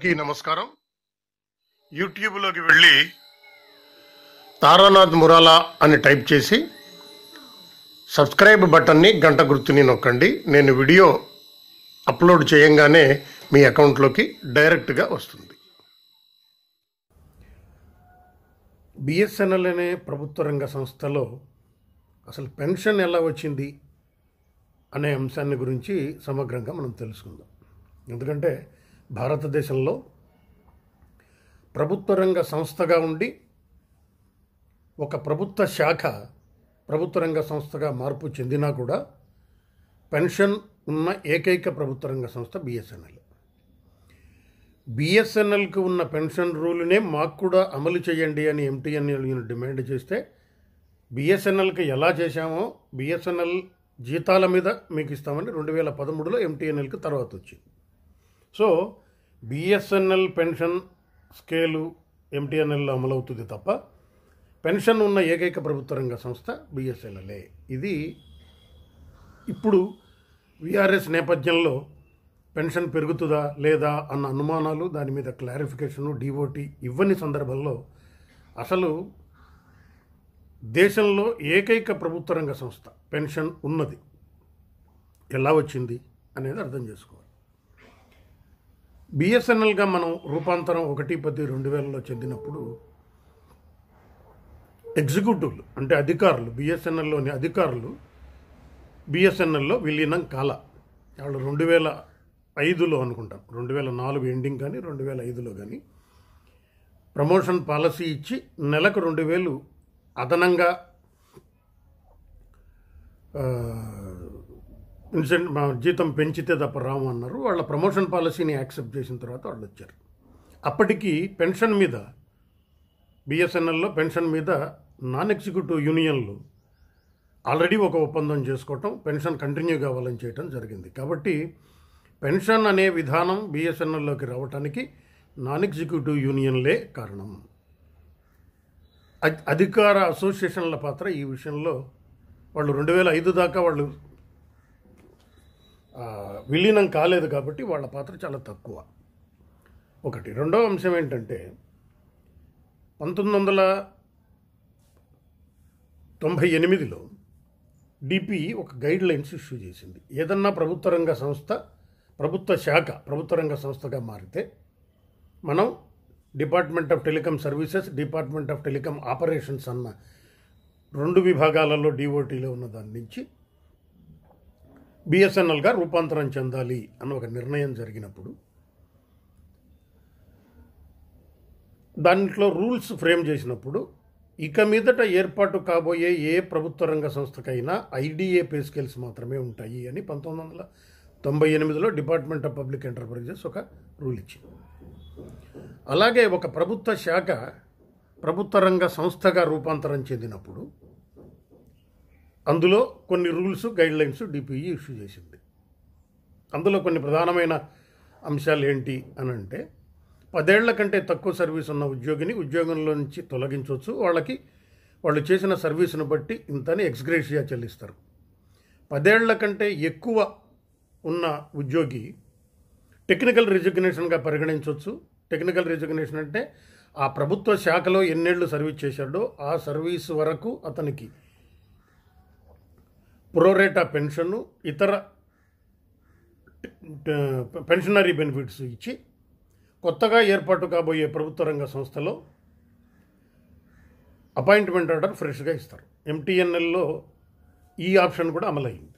అందరికీ నమస్కారం యూట్యూబ్లోకి వెళ్ళి తారానాథ్ మురాలా అని టైప్ చేసి సబ్స్క్రైబ్ బటన్ని గంట గుర్తుని నొక్కండి నేను వీడియో అప్లోడ్ చేయంగానే మీ అకౌంట్లోకి డైరెక్ట్గా వస్తుంది బిఎస్ఎన్ఎల్ అనే ప్రభుత్వ రంగ సంస్థలో అసలు పెన్షన్ ఎలా వచ్చింది అనే అంశాన్ని గురించి సమగ్రంగా మనం తెలుసుకుందాం ఎందుకంటే భారతదేశంలో ప్రభుత్వ రంగ సంస్థగా ఉండి ఒక ప్రభుత్వ శాఖ ప్రభుత్వ రంగ సంస్థగా మార్పు చెందినా కూడా పెన్షన్ ఉన్న ఏకైక ప్రభుత్వ రంగ సంస్థ బిఎస్ఎన్ఎల్ బిఎస్ఎన్ఎల్కి ఉన్న పెన్షన్ రూల్నే మాకు కూడా అమలు చేయండి అని ఎంటీఎన్ఎల్ నేను డిమాండ్ చేస్తే బిఎస్ఎన్ఎల్కి ఎలా చేశామో బిఎస్ఎన్ఎల్ జీతాల మీద మీకు ఇస్తామని రెండు వేల పదమూడులో ఎంటీఎన్ఎల్కి తర్వాత వచ్చింది సో బిఎస్ఎన్ఎల్ పెన్షన్ స్కేలు ఎంటీఎన్ఎల్లో అమలవుతుంది తప్ప పెన్షన్ ఉన్న ఏకైక ప్రభుత్వ రంగ సంస్థ బిఎస్ఎన్ఎల్ఏ ఇది ఇప్పుడు విఆర్ఎస్ నేపథ్యంలో పెన్షన్ పెరుగుతుందా లేదా అన్న అనుమానాలు దాని మీద క్లారిఫికేషను డిఓటి ఇవ్వని సందర్భంలో అసలు దేశంలో ఏకైక ప్రభుత్వ రంగ సంస్థ పెన్షన్ ఉన్నది ఎలా వచ్చింది అనేది అర్థం చేసుకోవాలి బిఎస్ఎన్ఎల్గా మనం రూపాంతరం ఒకటి పది రెండు వేలలో చెందినప్పుడు ఎగ్జిక్యూటివ్లు అంటే అధికారులు బిఎస్ఎన్ఎల్లోని అధికారులు బిఎస్ఎన్ఎల్లో విలీనం కాల వాళ్ళు రెండు వేల ఐదులో అనుకుంటాం రెండు వేల నాలుగు ఎండింగ్ కానీ రెండు వేల ఐదులో కానీ ప్రమోషన్ పాలసీ ఇచ్చి నెలకు రెండు వేలు అదనంగా ఇన్సెంట్ జీతం పెంచితే తప్ప రాము అన్నారు వాళ్ళ ప్రమోషన్ పాలసీని యాక్సెప్ట్ చేసిన తర్వాత వాళ్ళు వచ్చారు అప్పటికి పెన్షన్ మీద బిఎస్ఎన్ఎల్లో పెన్షన్ మీద నాన్ ఎగ్జిక్యూటివ్ యూనియన్లు ఆల్రెడీ ఒక ఒప్పందం చేసుకోవటం పెన్షన్ కంటిన్యూ కావాలని చేయటం జరిగింది కాబట్టి పెన్షన్ అనే విధానం బిఎస్ఎన్ఎల్లోకి రావటానికి నాన్ ఎగ్జిక్యూటివ్ యూనియన్లే కారణం అధికార అసోసియేషన్ల పాత్ర ఈ విషయంలో వాళ్ళు రెండు వేల ఐదు దాకా వాళ్ళు విలీనం కాలేదు కాబట్టి వాళ్ళ పాత్ర చాలా తక్కువ ఒకటి రెండవ అంశం ఏంటంటే పంతొమ్మిది వందల తొంభై ఎనిమిదిలో డిపి ఒక గైడ్ లైన్స్ ఇష్యూ చేసింది ఏదన్నా ప్రభుత్వ రంగ సంస్థ ప్రభుత్వ శాఖ ప్రభుత్వ రంగ సంస్థగా మారితే మనం department of telecom services department of telecom operations అన్న రెండు విభాగాలలో డిఓటీలో ఉన్న దాని నుంచి బిఎస్ఎన్ఎల్గా రూపాంతరం చెందాలి అన్న ఒక నిర్ణయం జరిగినప్పుడు దాంట్లో రూల్స్ ఫ్రేమ్ చేసినప్పుడు ఇక మీదట ఏర్పాటు కాబోయే ఏ ప్రభుత్వ రంగ సంస్థకైనా ఐడిఏ పే స్కేల్స్ మాత్రమే ఉంటాయి అని పంతొమ్మిది వందల తొంభై ఎనిమిదిలో డిపార్ట్మెంట్ ఆఫ్ పబ్లిక్ ఎంటర్ప్రైజెస్ ఒక రూల్ ఇచ్చింది అలాగే ఒక ప్రభుత్వ శాఖ ప్రభుత్వ రంగ సంస్థగా రూపాంతరం చెందినప్పుడు అందులో కొన్ని rules guide lines DPE e issue చేసింది అందులో కొన్ని ప్రధానమైన అంశాలు ఏంటి అని అంటే పదేళ్ల కంటే తక్కువ సర్వీస్ ఉన్న ఉద్యోగిని ఉద్యోగంలో నుంచి తొలగించవచ్చు వాళ్ళకి వాళ్ళు చేసిన సర్వీస్ను బట్టి ఇంతని ఎక్స్గ్రేషియా చెల్లిస్తారు పదేళ్ల కంటే ఎక్కువ ఉన్న ఉద్యోగి టెక్నికల్ రిజిగ్నేషన్గా పరిగణించవచ్చు టెక్నికల్ రిజిగ్నేషన్ అంటే ఆ ప్రభుత్వ శాఖలో ఎన్నేళ్లు సర్వీస్ చేశాడో ఆ సర్వీస్ వరకు అతనికి ప్రోరేటా పెన్షన్ను ఇతర పెన్షనరీ బెనిఫిట్స్ ఇచ్చి కొత్తగా ఏర్పాటు కాబోయే ప్రభుత్వ రంగ సంస్థలో అపాయింట్మెంట్ ఆర్డర్ ఫ్రెష్గా ఇస్తారు ఎంటీఎన్ఎల్లో ఈ ఆప్షన్ కూడా అయింది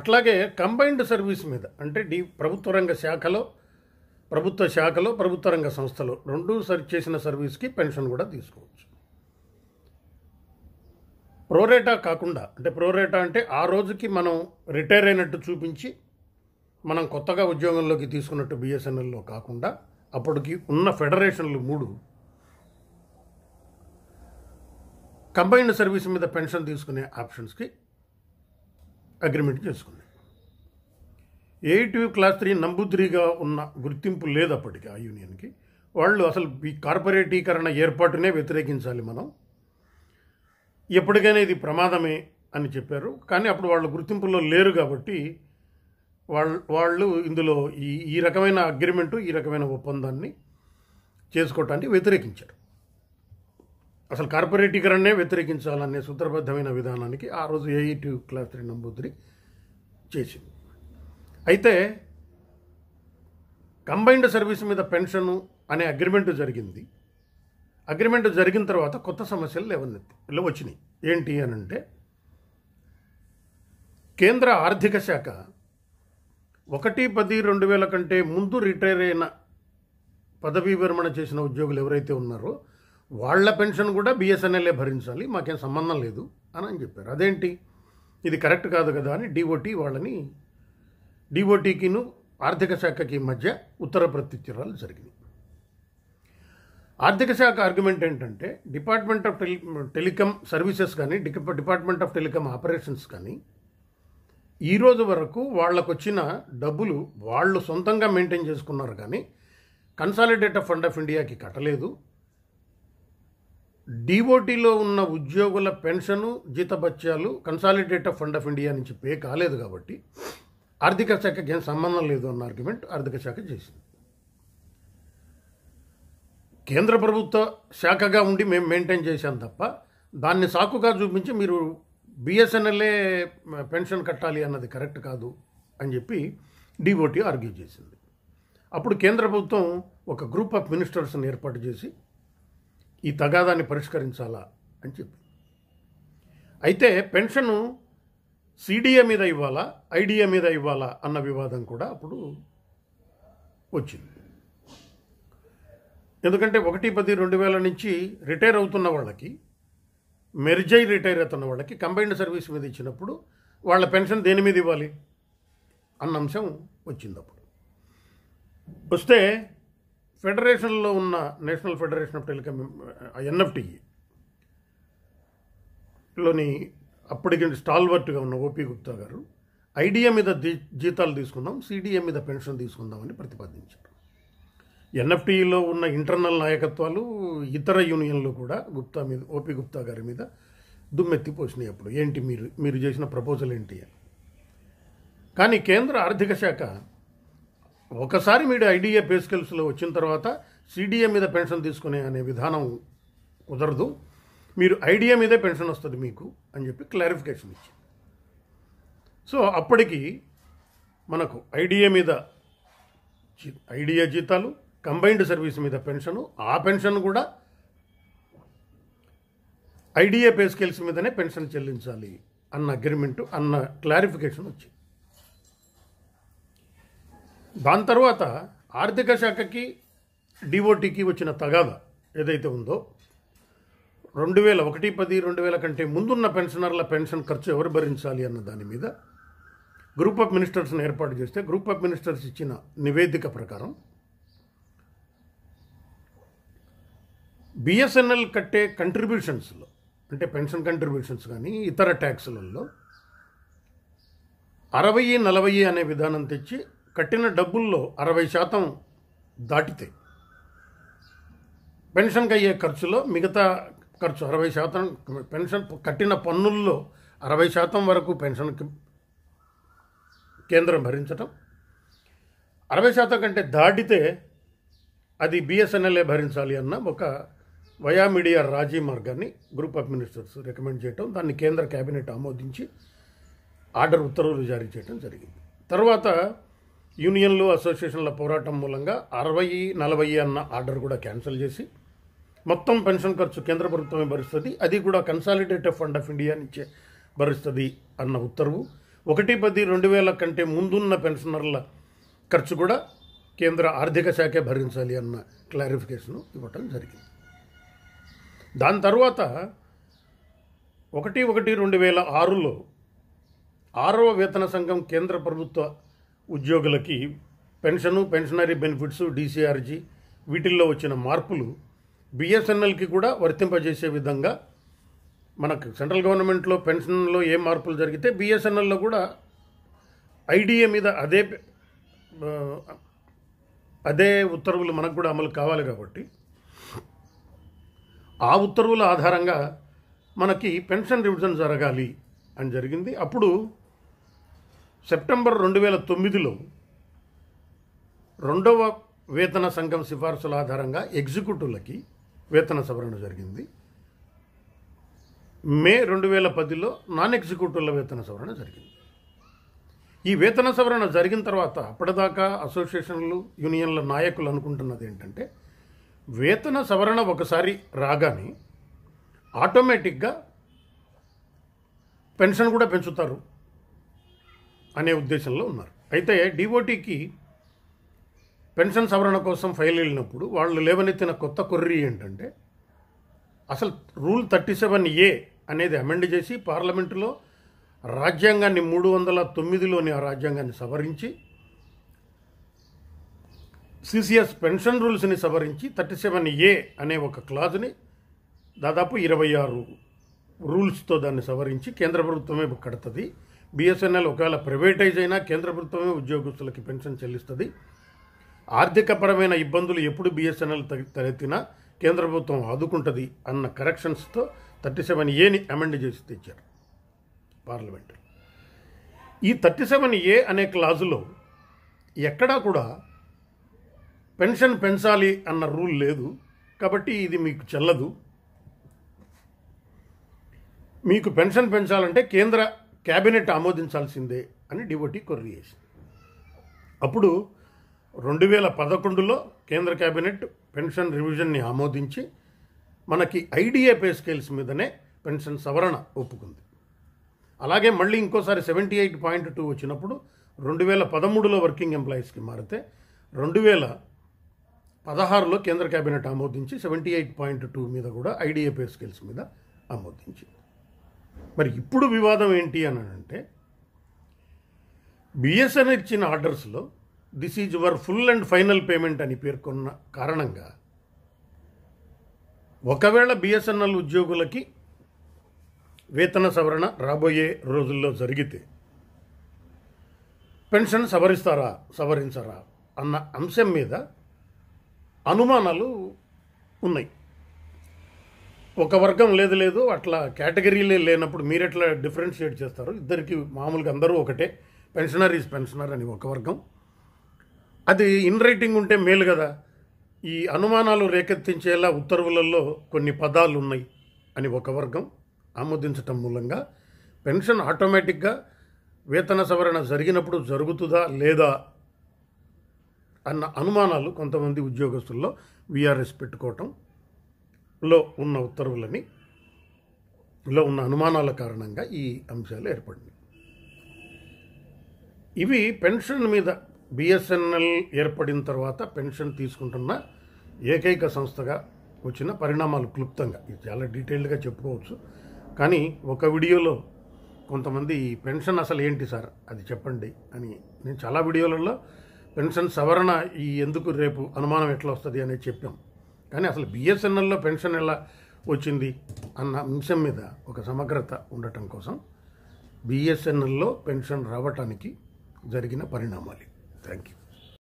అట్లాగే కంబైన్డ్ సర్వీస్ మీద అంటే డి ప్రభుత్వ రంగ శాఖలో ప్రభుత్వ శాఖలో ప్రభుత్వ రంగ సంస్థలో రెండు సర్చ్ చేసిన సర్వీస్కి పెన్షన్ కూడా తీసుకోవచ్చు ప్రోరేటా కాకుండా అంటే ప్రోరేటా అంటే ఆ రోజుకి మనం రిటైర్ అయినట్టు చూపించి మనం కొత్తగా ఉద్యోగంలోకి తీసుకున్నట్టు బిఎస్ఎన్ఎల్లో కాకుండా అప్పటికి ఉన్న ఫెడరేషన్లు మూడు కంబైన్డ్ సర్వీస్ మీద పెన్షన్ తీసుకునే ఆప్షన్స్కి అగ్రిమెంట్ చేసుకుంది ఎయిట్ క్లాస్ త్రీ త్రీగా ఉన్న గుర్తింపు లేదు అప్పటికి ఆ యూనియన్కి వాళ్ళు అసలు ఈ కార్పొరేటీకరణ ఏర్పాటునే వ్యతిరేకించాలి మనం ఎప్పటికైనా ఇది ప్రమాదమే అని చెప్పారు కానీ అప్పుడు వాళ్ళు గుర్తింపులో లేరు కాబట్టి వాళ్ళు వాళ్ళు ఇందులో ఈ ఈ రకమైన అగ్రిమెంటు ఈ రకమైన ఒప్పందాన్ని చేసుకోవటానికి వ్యతిరేకించారు అసలు కార్పొరేటీకరణనే వ్యతిరేకించాలనే సూత్రబద్ధమైన విధానానికి ఆ రోజు ఏఈటీ క్లాస్ త్రీ నంబూద్రి చేసింది అయితే కంబైన్డ్ సర్వీస్ మీద పెన్షను అనే అగ్రిమెంటు జరిగింది అగ్రిమెంట్ జరిగిన తర్వాత కొత్త సమస్యలు లేవనెత్తి వచ్చినాయి ఏంటి అని అంటే కేంద్ర ఆర్థిక శాఖ ఒకటి పది రెండు వేల కంటే ముందు రిటైర్ అయిన పదవీ విరమణ చేసిన ఉద్యోగులు ఎవరైతే ఉన్నారో వాళ్ళ పెన్షన్ కూడా బిఎస్ఎన్ఎల్ఏ భరించాలి మాకేం సంబంధం లేదు అని అని చెప్పారు అదేంటి ఇది కరెక్ట్ కాదు కదా అని డిఓటీ వాళ్ళని డిఓటీకిను ఆర్థిక శాఖకి మధ్య ఉత్తర ప్రత్యుత్తరాలు జరిగినాయి ఆర్థిక శాఖ ఆర్గ్యుమెంట్ ఏంటంటే department of tele telecom services కానీ డిపార్ట్మెంట్ ఆఫ్ టెలికమ్ ఆపరేషన్స్ కానీ ఈరోజు వరకు వాళ్ళకు వచ్చిన డబ్బులు వాళ్ళు సొంతంగా మెయింటైన్ చేసుకున్నారు కానీ కన్సాలిడేటర్ ఫండ్ ఆఫ్ ఇండియాకి కట్టలేదు డిఓటీలో ఉన్న ఉద్యోగుల పెన్షను జీతభత్యాలు కన్సాలిడేటర్ ఫండ్ ఆఫ్ ఇండియా నుంచి పే కాలేదు కాబట్టి ఆర్థిక శాఖకి ఏం సంబంధం లేదు అన్న ఆర్గ్యుమెంట్ ఆర్థిక శాఖ చేసింది కేంద్ర ప్రభుత్వ శాఖగా ఉండి మేము మెయింటైన్ చేశాం తప్ప దాన్ని సాకుగా చూపించి మీరు బిఎస్ఎన్ఎల్ఏ పెన్షన్ కట్టాలి అన్నది కరెక్ట్ కాదు అని చెప్పి డిఓటీ ఆర్గ్యూ చేసింది అప్పుడు కేంద్ర ప్రభుత్వం ఒక గ్రూప్ ఆఫ్ మినిస్టర్స్ని ఏర్పాటు చేసి ఈ తగాదాన్ని పరిష్కరించాలా అని చెప్పి అయితే పెన్షను సిడిఏ మీద ఇవ్వాలా ఐడిఏ మీద ఇవ్వాలా అన్న వివాదం కూడా అప్పుడు వచ్చింది ఎందుకంటే ఒకటి పది రెండు వేల నుంచి రిటైర్ అవుతున్న వాళ్ళకి మెరిజై రిటైర్ అవుతున్న వాళ్ళకి కంబైన్డ్ సర్వీస్ మీద ఇచ్చినప్పుడు వాళ్ళ పెన్షన్ దేని మీద ఇవ్వాలి అన్న అంశం వచ్చింది అప్పుడు వస్తే ఫెడరేషన్లో ఉన్న నేషనల్ ఫెడరేషన్ ఆఫ్ టెలికమ్ ఎన్ఎఫ్టిఈలోని అప్పటికి స్టాల్వర్ట్గా ఉన్న ఓపీ గుప్తా గారు ఐడిఏ మీద జీతాలు తీసుకుందాం సిడిఏ మీద పెన్షన్ తీసుకుందామని ప్రతిపాదించారు ఎన్ఎఫ్టీలో ఉన్న ఇంటర్నల్ నాయకత్వాలు ఇతర యూనియన్లు కూడా గుప్తా మీద ఓపీ గుప్తా గారి మీద దుమ్మెత్తిపోసినాయి అప్పుడు ఏంటి మీరు మీరు చేసిన ప్రపోజల్ ఏంటి అని కానీ కేంద్ర ఆర్థిక శాఖ ఒకసారి మీరు ఐడిఏ పే స్కిల్స్లో వచ్చిన తర్వాత సిడిఏ మీద పెన్షన్ తీసుకునే అనే విధానం కుదరదు మీరు ఐడియా మీదే పెన్షన్ వస్తుంది మీకు అని చెప్పి క్లారిఫికేషన్ ఇచ్చింది సో అప్పటికి మనకు ఐడియా మీద ఐడియా జీతాలు కంబైన్డ్ సర్వీస్ మీద పెన్షను ఆ పెన్షన్ కూడా ఐడిఏ పే స్కేల్స్ మీదనే పెన్షన్ చెల్లించాలి అన్న అగ్రిమెంటు అన్న క్లారిఫికేషన్ వచ్చింది దాని తర్వాత ఆర్థిక శాఖకి డిఓటీకి వచ్చిన తగాద ఏదైతే ఉందో రెండు వేల ఒకటి పది రెండు వేల కంటే ముందున్న పెన్షనర్ల పెన్షన్ ఖర్చు ఎవరు భరించాలి అన్న దాని మీద గ్రూప్ ఆఫ్ మినిస్టర్స్ని ఏర్పాటు చేస్తే గ్రూప్ ఆఫ్ మినిస్టర్స్ ఇచ్చిన నివేదిక ప్రకారం బిఎస్ఎన్ఎల్ కట్టే కంట్రిబ్యూషన్స్లో అంటే పెన్షన్ కంట్రిబ్యూషన్స్ కానీ ఇతర ట్యాక్సులలో అరవై నలభై అనే విధానం తెచ్చి కట్టిన డబ్బుల్లో అరవై శాతం దాటితే పెన్షన్కి అయ్యే ఖర్చులో మిగతా ఖర్చు అరవై శాతం పెన్షన్ కట్టిన పన్నుల్లో అరవై శాతం వరకు పెన్షన్కి కేంద్రం భరించటం అరవై శాతం కంటే దాటితే అది బిఎస్ఎన్ఎల్ఏ భరించాలి అన్న ఒక వయా మీడియా రాజీ మార్గాన్ని గ్రూప్ ఆఫ్ మినిస్టర్స్ రికమెండ్ చేయటం దాన్ని కేంద్ర కేబినెట్ ఆమోదించి ఆర్డర్ ఉత్తర్వులు జారీ చేయడం జరిగింది తర్వాత యూనియన్లు అసోసియేషన్ల పోరాటం మూలంగా అరవై నలభై అన్న ఆర్డర్ కూడా క్యాన్సిల్ చేసి మొత్తం పెన్షన్ ఖర్చు కేంద్ర ప్రభుత్వమే భరిస్తుంది అది కూడా కన్సాలిడేటెడ్ ఫండ్ ఆఫ్ ఇండియా నుంచే భరిస్తుంది అన్న ఉత్తర్వు ఒకటి పది రెండు వేల కంటే ముందున్న పెన్షనర్ల ఖర్చు కూడా కేంద్ర ఆర్థిక శాఖే భరించాలి అన్న క్లారిఫికేషను ఇవ్వటం జరిగింది దాని తర్వాత ఒకటి ఒకటి రెండు వేల ఆరులో ఆరవ వేతన సంఘం కేంద్ర ప్రభుత్వ ఉద్యోగులకి పెన్షను పెన్షనరీ బెనిఫిట్స్ డీసీఆర్జీ వీటిల్లో వచ్చిన మార్పులు బిఎస్ఎన్ఎల్కి కూడా వర్తింపజేసే విధంగా మనకు సెంట్రల్ గవర్నమెంట్లో పెన్షన్లో ఏ మార్పులు జరిగితే బిఎస్ఎన్ఎల్లో కూడా ఐడిఏ మీద అదే అదే ఉత్తర్వులు మనకు కూడా అమలు కావాలి కాబట్టి ఆ ఉత్తర్వుల ఆధారంగా మనకి పెన్షన్ రివిజన్ జరగాలి అని జరిగింది అప్పుడు సెప్టెంబర్ రెండు వేల తొమ్మిదిలో రెండవ వేతన సంఘం సిఫార్సుల ఆధారంగా ఎగ్జిక్యూటివ్లకి వేతన సవరణ జరిగింది మే రెండు వేల పదిలో నాన్ ఎగ్జిక్యూటివ్ల వేతన సవరణ జరిగింది ఈ వేతన సవరణ జరిగిన తర్వాత అప్పటిదాకా అసోసియేషన్లు యూనియన్ల నాయకులు అనుకుంటున్నది ఏంటంటే వేతన సవరణ ఒకసారి రాగానే ఆటోమేటిక్గా పెన్షన్ కూడా పెంచుతారు అనే ఉద్దేశంలో ఉన్నారు అయితే డిఓటీకి పెన్షన్ సవరణ కోసం ఫైల్ వెళ్ళినప్పుడు వాళ్ళు లేవనెత్తిన కొత్త కొర్రి ఏంటంటే అసలు రూల్ థర్టీ సెవెన్ ఏ అనేది అమెండ్ చేసి పార్లమెంటులో రాజ్యాంగాన్ని మూడు వందల తొమ్మిదిలోని ఆ రాజ్యాంగాన్ని సవరించి సిసిఎస్ పెన్షన్ రూల్స్ని సవరించి థర్టీ సెవెన్ ఏ అనే ఒక క్లాజ్ని దాదాపు ఇరవై ఆరు రూల్స్తో దాన్ని సవరించి కేంద్ర ప్రభుత్వమే కడుతుంది బిఎస్ఎన్ఎల్ ఒకవేళ ప్రైవేటైజ్ అయినా కేంద్ర ప్రభుత్వమే ఉద్యోగస్తులకి పెన్షన్ చెల్లిస్తుంది ఆర్థికపరమైన ఇబ్బందులు ఎప్పుడు బిఎస్ఎన్ఎల్ తలెత్తినా కేంద్ర ప్రభుత్వం ఆదుకుంటుంది అన్న కరెక్షన్స్తో థర్టీ సెవెన్ ఏని అమెండ్ చేసి తెచ్చారు పార్లమెంటు ఈ థర్టీ సెవెన్ ఏ అనే క్లాజులో ఎక్కడా కూడా పెన్షన్ పెంచాలి అన్న రూల్ లేదు కాబట్టి ఇది మీకు చెల్లదు మీకు పెన్షన్ పెంచాలంటే కేంద్ర క్యాబినెట్ ఆమోదించాల్సిందే అని డివోటీ కొర్రీ చేసింది అప్పుడు రెండు వేల పదకొండులో కేంద్ర క్యాబినెట్ పెన్షన్ రివిజన్ని ఆమోదించి మనకి ఐడిఏ పే స్కేల్స్ మీదనే పెన్షన్ సవరణ ఒప్పుకుంది అలాగే మళ్ళీ ఇంకోసారి సెవెంటీ ఎయిట్ పాయింట్ టూ వచ్చినప్పుడు రెండు వేల పదమూడులో వర్కింగ్ ఎంప్లాయీస్కి మారితే రెండు వేల పదహారులో కేంద్ర కేబినెట్ ఆమోదించి సెవెంటీ ఎయిట్ పాయింట్ టూ మీద కూడా ఐడిఏ పే స్కిల్స్ మీద ఆమోదించింది మరి ఇప్పుడు వివాదం ఏంటి అని అంటే బిఎస్ఎన్ఎల్ ఇచ్చిన ఆర్డర్స్లో this is your full and final payment అని పేర్కొన్న కారణంగా ఒకవేళ బిఎస్ఎన్ఎల్ ఉద్యోగులకి వేతన సవరణ రాబోయే రోజుల్లో జరిగితే పెన్షన్ సవరిస్తారా సవరించరా అన్న అంశం మీద అనుమానాలు ఉన్నాయి ఒక వర్గం లేదు లేదు అట్లా కేటగిరీలే లేనప్పుడు మీరు ఎట్లా డిఫరెన్షియేట్ చేస్తారు ఇద్దరికి మామూలుగా అందరూ ఒకటే పెన్షనర్ ఈజ్ పెన్షనర్ అని ఒక వర్గం అది ఇన్ రైటింగ్ ఉంటే మేలు కదా ఈ అనుమానాలు రేకెత్తించేలా ఉత్తర్వులలో కొన్ని పదాలు ఉన్నాయి అని ఒక వర్గం ఆమోదించటం మూలంగా పెన్షన్ ఆటోమేటిక్గా వేతన సవరణ జరిగినప్పుడు జరుగుతుందా లేదా అన్న అనుమానాలు కొంతమంది ఉద్యోగస్తుల్లో విఆర్ఎస్ పెట్టుకోవటంలో ఉన్న ఉత్తర్వులని లో ఉన్న అనుమానాల కారణంగా ఈ అంశాలు ఏర్పడినాయి ఇవి పెన్షన్ మీద బిఎస్ఎన్ఎల్ ఏర్పడిన తర్వాత పెన్షన్ తీసుకుంటున్న ఏకైక సంస్థగా వచ్చిన పరిణామాలు క్లుప్తంగా ఇది చాలా డీటెయిల్డ్గా చెప్పుకోవచ్చు కానీ ఒక వీడియోలో కొంతమంది పెన్షన్ అసలు ఏంటి సార్ అది చెప్పండి అని నేను చాలా వీడియోలలో పెన్షన్ సవరణ ఈ ఎందుకు రేపు అనుమానం ఎట్లా వస్తుంది అనేది చెప్పాం కానీ అసలు బిఎస్ఎన్ఎల్లో పెన్షన్ ఎలా వచ్చింది అన్న అంశం మీద ఒక సమగ్రత ఉండటం కోసం బిఎస్ఎన్ఎల్లో పెన్షన్ రావటానికి జరిగిన పరిణామాలు థ్యాంక్ యూ